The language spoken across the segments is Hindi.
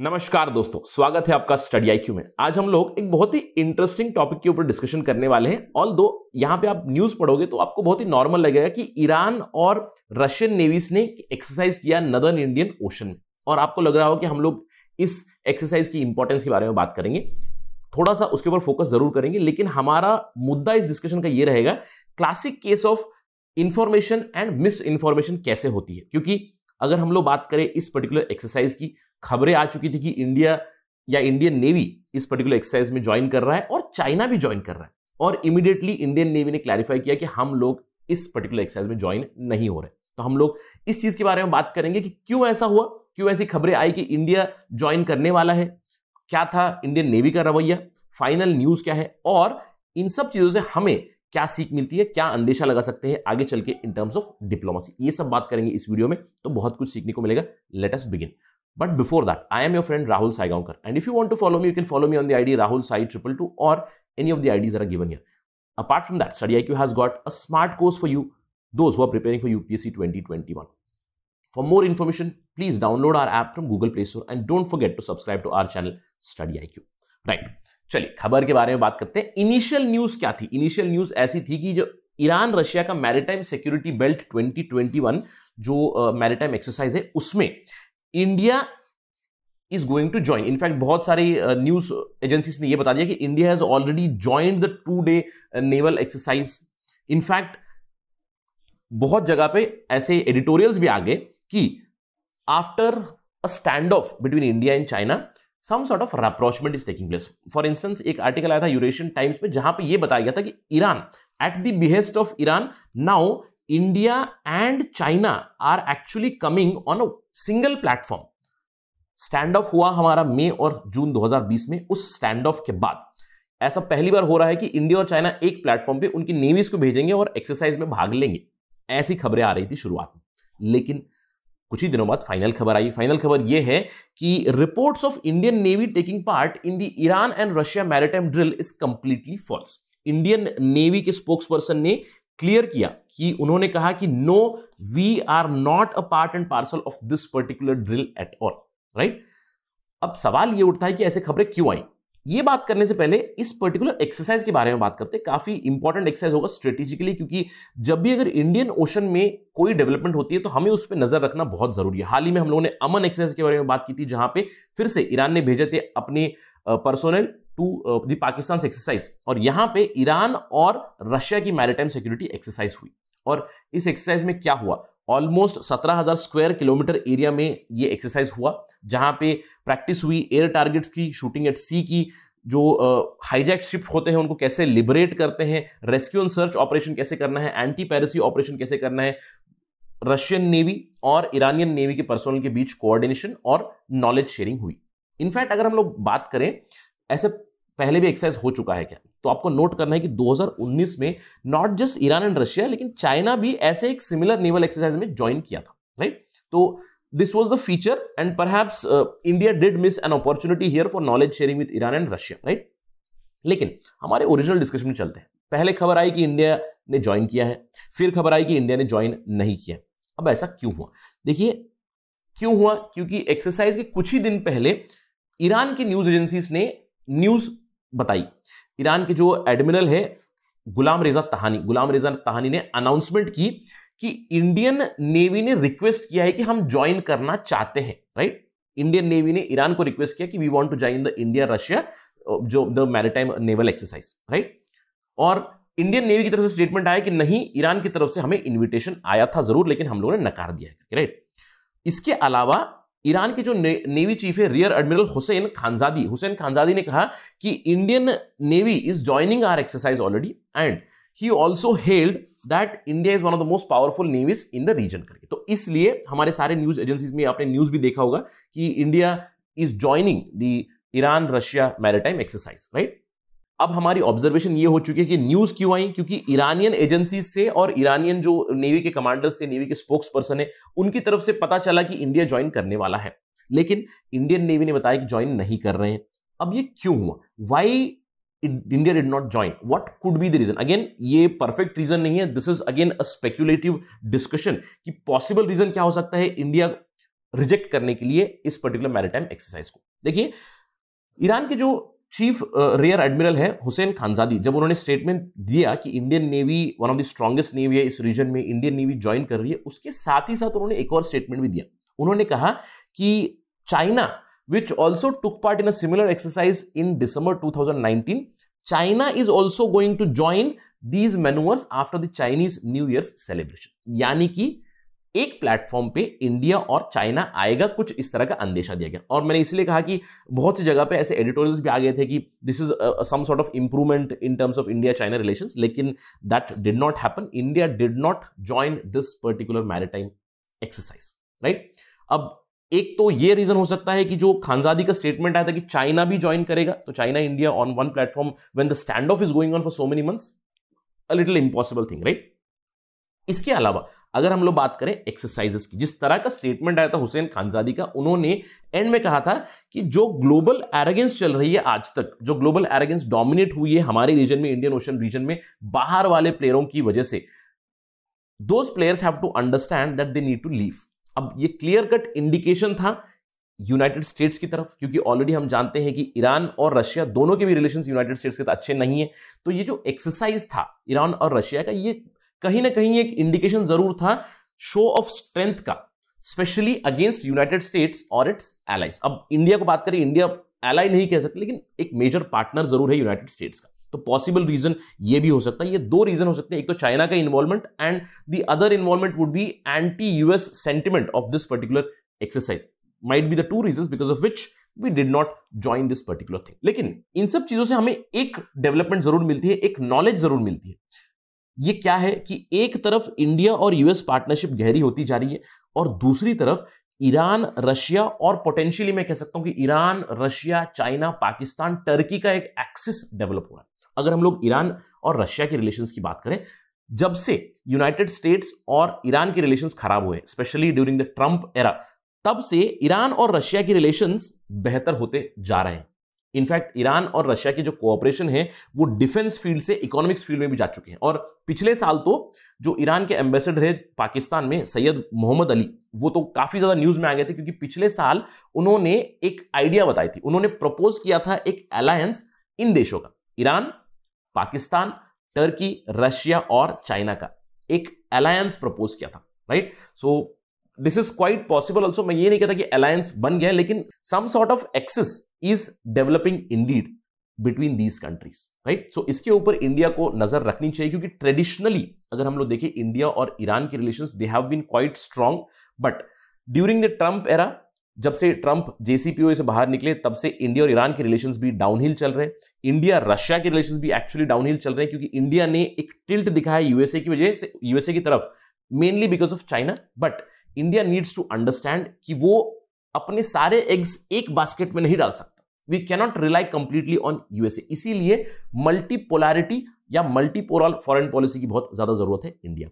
नमस्कार दोस्तों स्वागत है आपका स्टडी आई में आज हम लोग एक बहुत ही इंटरेस्टिंग टॉपिक के ऊपर डिस्कशन करने वाले हैं ऑल दो यहाँ पे आप न्यूज पढ़ोगे तो आपको बहुत ही नॉर्मल लगेगा कि ईरान और रशियन नेवीज ने एक्सरसाइज किया नदर्न इंडियन ओशन में और आपको लग रहा हो कि हम लोग इस एक्सरसाइज की इंपॉर्टेंस के बारे में बात करेंगे थोड़ा सा उसके ऊपर फोकस जरूर करेंगे लेकिन हमारा मुद्दा इस डिस्कशन का ये रहेगा classic case of information and misinformation कैसे होती है क्योंकि अगर हम लोग बात करें इस पर्टिकुलर एक्सरसाइज की खबरें आ चुकी थी कि इंडिया या इंडियन नेवी इस पर्टिकुलर एक्सरसाइज में ज्वाइन कर रहा है और चाइना भी ज्वाइन कर रहा है और इमीडिएटली इंडियन नेवी ने क्लैरिफाई किया कि हम लोग इस पर्टिकुलर एक्सरसाइज में ज्वाइन नहीं हो रहे तो हम लोग इस चीज के बारे में बात करेंगे कि क्यों ऐसा हुआ क्यों ऐसी खबरें आई कि इंडिया ज्वाइन करने वाला है क्या था इंडियन नेवी का रवैया फाइनल न्यूज क्या है और इन सब चीजों से हमें क्या सीख मिलती है क्या अंदेशा लगा सकते हैं आगे चल के इन टर्म्स ऑफ डिप्लोमेसी ये सब बात करेंगे इस वीडियो में तो बहुत कुछ सीखने को मिलेगा let us begin but before that I am your friend Rahul Saigaonkar and if you want to follow me you can follow me on the ID Rahul Sai triple two or any of the IDs are given here apart from that study I Q has got a smart course for you those who preparing for UPSC twenty twenty one for more information please download our app from Google Play Store and don't forget to subscribe to our channel study I Q right चलिए खबर के बारे में बात करते हैं इनिशियल न्यूज क्या थी इनिशियल न्यूज ऐसी थी कि जो ईरान रशिया का मैरिटाइम सिक्योरिटी बेल्ट 2021 जो मैरिटाइम uh, एक्सरसाइज है उसमें India is going to join in fact बहुत सारी न्यूज uh, ने यह बता दिया कि India has already join the two day naval exercise in fact बहुत जगह पे ऐसे एडिटोरियल्स भी आ गए कि after a standoff between India and China some sort of rapprochement is taking place for instance एक आर्टिकल आया था यूरेशियन टाइम्स में जहां पर यह बताया गया था कि Iran at the behest of Iran now India and China are actually coming on a single platform standoff हुआ हमारा मई और जून 2020 में उस स्टैंड ऑफ के बाद ऐसा पहली बार हो रहा है कि इंडिया और चाइना एक प्लेटफॉर्म पे उनकी नेवीज को भेजेंगे और एक्सरसाइज में भाग लेंगे ऐसी खबरें आ रही थी शुरुआत में लेकिन कुछ ही दिनों बाद फाइनल खबर आई फाइनल खबर यह है कि reports of Indian navy taking part in the Iran and Russia maritime drill is completely false Indian navy के स्पोक्स पर्सन ने क्लियर किया कि उन्होंने कहा कि no we are not a part and parcel of this particular drill at all right अब सवाल यह उठता है कि ऐसे खबरें क्यों आई ये बात करने से पहले इस पर्टिकुलर एक्सरसाइज के बारे में बात करते हैं काफी इंपॉर्टेंट एक्सरसाइज होगा स्ट्रेटेजिकली क्योंकि जब भी अगर इंडियन ओशन में कोई डेवलपमेंट होती है तो हमें उस पर नजर रखना बहुत जरूरी है हाल ही में हम लोगों ने अमन एक्सरसाइज के बारे में बात की थी जहां पे फिर से ईरान ने भेजे थे अपने personnel to the Pakistan exercise और यहां पे ईरान और रशिया की मैरिटाइम सिक्योरिटी एक्सरसाइज हुई और इस एक्सरसाइज में क्या हुआ ऑलमोस्ट 17,000 स्क्वायर किलोमीटर एरिया में ये एक्सरसाइज हुआ जहां पे प्रैक्टिस हुई एयर टारगेट्स की शूटिंग एट सी की जो हाईजैक शिप होते हैं उनको कैसे लिबरेट करते हैं रेस्क्यू एंड सर्च ऑपरेशन कैसे करना है एंटी पैरसी ऑपरेशन कैसे करना है रशियन नेवी और ईरानियन नेवी के पर्सनल के बीच कोऑर्डिनेशन और नॉलेज शेयरिंग हुई इनफैक्ट अगर हम लोग बात करें ऐसे पहले भी एक्सरसाइज हो चुका है क्या तो आपको नोट करना है कि 2019 में not just Iran and Russia लेकिन चाइना भी ऐसे एक सिमिलर नेवल एक्सरसाइज में ज्वाइन किया था राइट तो this was the feature and perhaps India did miss an opportunity here for knowledge sharing with Iran and Russia right लेकिन हमारे ओरिजिनल डिस्कशन में चलते हैं पहले खबर आई कि इंडिया ने ज्वाइन किया है फिर खबर आई कि इंडिया ने ज्वाइन नहीं किया अब ऐसा क्यों हुआ देखिए क्यों हुआ क्योंकि एक्सरसाइज के कुछ ही दिन पहले ईरान की न्यूज एजेंसीज ने न्यूज बताई ईरान के जो एडमिरल है गुलाम रेजा तहानी गुलाम रेजा तहानी ने अनाउंसमेंट की कि इंडियन नेवी ने रिक्वेस्ट किया है कि हम ज्वाइन करना चाहते हैं राइट इंडियन नेवी ने ईरान को रिक्वेस्ट किया कि we want to join the India Russia जो the maritime naval exercise right और इंडियन नेवी की तरफ से स्टेटमेंट आया कि नहीं ईरान की तरफ से हमें इन्विटेशन आया था जरूर लेकिन हम लोगों ने नकार दिया है राइट इसके अलावा ईरान के जो ने, नेवी चीफ है rear admiral Hossein Khanzadi Hossein Khanzadi ने कहा कि Indian navy is joining our exercise already and he also held that India is one of the most powerful navies in the region करके तो इसलिए हमारे सारे न्यूज एजेंसीज में आपने न्यूज भी देखा होगा कि India is joining the Iran Russia maritime exercise right अब हमारी ऑब्जर्वेशन ये हो चुकी है कि न्यूज क्यों आई क्योंकि ईरानियन एजेंसी से और ईरानियन जो नेवी के कमांडर्स थे नेवी के स्पोक्स पर्सन है उनकी तरफ से पता चला कि इंडिया ज्वाइन करने वाला है लेकिन इंडियन नेवी ने बताया कि ज्वाइन नहीं कर रहे हैं अब ये क्यों हुआ why India did not join what could be the reason again ये परफेक्ट रीजन नहीं है this is again a speculative discussion कि पॉसिबल रीजन क्या हो सकता है इंडिया रिजेक्ट करने के लिए इस पर्टिकुलर मैरिटाइम एक्सरसाइज को देखिए ईरान के जो चीफ रियर एडमिरल है हुसैन खानजादी जब उन्होंने स्टेटमेंट दिया कि Indian navy one of the strongest navy है इस रीजन में इंडियन नेवी ज्वाइन कर रही है उसके साथ ही साथ उन्होंने एक और स्टेटमेंट भी दिया उन्होंने कहा कि China which also took part in a similar exercise in December 2019 China is also going to join these manoeuvres after the Chinese New Year celebration यानी कि एक प्लेटफॉर्म पे इंडिया और चाइना आएगा कुछ इस तरह का अंदेशा दिया गया और मैंने इसलिए कहा कि बहुत सी जगह पे ऐसे एडिटोरियल्स भी आ गए थे कि this is some sort of improvement in terms of India China relations लेकिन that did not happen India did not join this particular maritime exercise right अब एक तो ये रीजन हो सकता है कि जो खानजादी का स्टेटमेंट आया था कि चाइना भी ज्वाइन करेगा तो China India on one platform when the stand off is going on for so many months a little impossible thing right इसके अलावा अगर हम लोग बात करें एक्सरसाइजेस की जिस तरह का स्टेटमेंट आया था हुसैन खानजादी का उन्होंने एंड में कहा था कि जो ग्लोबल एरेगेंस चल रही है आज तक जो ग्लोबल एरेगेंस डोमिनेट हुई है हमारे रीजन में इंडियन ओशन रीजन में बाहर वाले प्लेयरों की वजह से those players have to understand that they need to leave अब ये क्लियर कट इंडिकेशन था यूनाइटेड स्टेट्स की तरफ क्योंकि ऑलरेडी हम जानते हैं कि ईरान और रशिया दोनों के भी रिलेशन यूनाइटेड स्टेट्स के साथ अच्छे नहीं है तो ये जो एक्सरसाइज था ईरान और रशिया का ये कहीं ना कहीं एक इंडिकेशन जरूर था शो ऑफ स्ट्रेंथ का स्पेशली अगेंस्ट यूनाइटेड स्टेट्स और इट्स एलाइज अब इंडिया को बात करें इंडिया एलाई नहीं कह सकते लेकिन एक मेजर पार्टनर जरूर है यूनाइटेड स्टेट्स का तो पॉसिबल रीजन ये भी हो सकता है ये दो रीजन हो सकते हैं एक तो चाइना का involvement and the other involvement would be anti US sentiment of this particular exercise might be the two reason because of which we did not join this particular thing लेकिन इन सब चीजों से हमें एक डेवलपमेंट जरूर मिलती है एक नॉलेज जरूर मिलती है ये क्या है कि एक तरफ इंडिया और यूएस पार्टनरशिप गहरी होती जा रही है और दूसरी तरफ ईरान रशिया और पोटेंशियली मैं कह सकता हूं कि Iran Russia China Pakistan Turkey का एक एक्सिस डेवलप हुआ है अगर हम लोग ईरान और रशिया के रिलेशन की बात करें जब से यूनाइटेड स्टेट्स और ईरान के रिलेशन खराब हुए specially during the Trump era तब से ईरान और रशिया के रिलेशन बेहतर होते जा रहे हैं इनफैक्ट ईरान और रशिया के जो कोऑपरेशन है वो डिफेंस फील्ड से इकोनॉमिक्स फील्ड में भी जा चुके हैं और पिछले साल तो जो ईरान के एम्बेसडर है पाकिस्तान में सैयद मोहम्मद अली वो तो काफ़ी ज़्यादा न्यूज़ में आ गए थे क्योंकि पिछले साल उन्होंने एक आइडिया बताई थी उन्होंने प्रपोज किया था एक अलायंस इन देशों का ईरान पाकिस्तान टर्की रशिया और चाइना का एक अलायंस प्रपोज किया था right so this is quite possible also मैं ये नहीं कहता कि अलायंस बन गया लेकिन some sort of axis is developing indeed between these countries right so इसके ऊपर इंडिया को नजर रखनी चाहिए क्योंकि ट्रेडिशनली अगर हम लोग देखें इंडिया और ईरान के relation they have been quite strong but during the Trump era जब से ट्रंप जेसीपीओ से बाहर निकले तब से इंडिया और ईरान के रिलेशन भी डाउन हिल चल रहे हैं इंडिया रशिया के रिलेशन भी एक्चुअली डाउन हिल चल रहे हैं क्योंकि इंडिया ने एक टिल्ट दिखा है यूएसए की वजह से यूएसए की तरफ mainly because of China but India needs to understand कि वो अपने सारे एग्स एक बास्केट में नहीं डाल सकता we cannot rely completely on USA इसीलिए मल्टीपोलैरिटी या मल्टीपोरल फॉरेन पॉलिसी की बहुत ज़्यादा ज़रूरत है इंडिया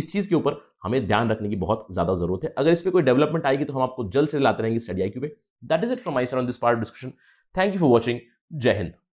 इस चीज़ के ऊपर हमें ध्यान रखने की बहुत ज़्यादा ज़रूरत है अगर इस पर कोई डेवलपमेंट आएगी तो हम आपको जल्द से लाते रहेंगे स्टडी आई क्यू पे that is it from my side on this part discussion thank you for watching जय हिंद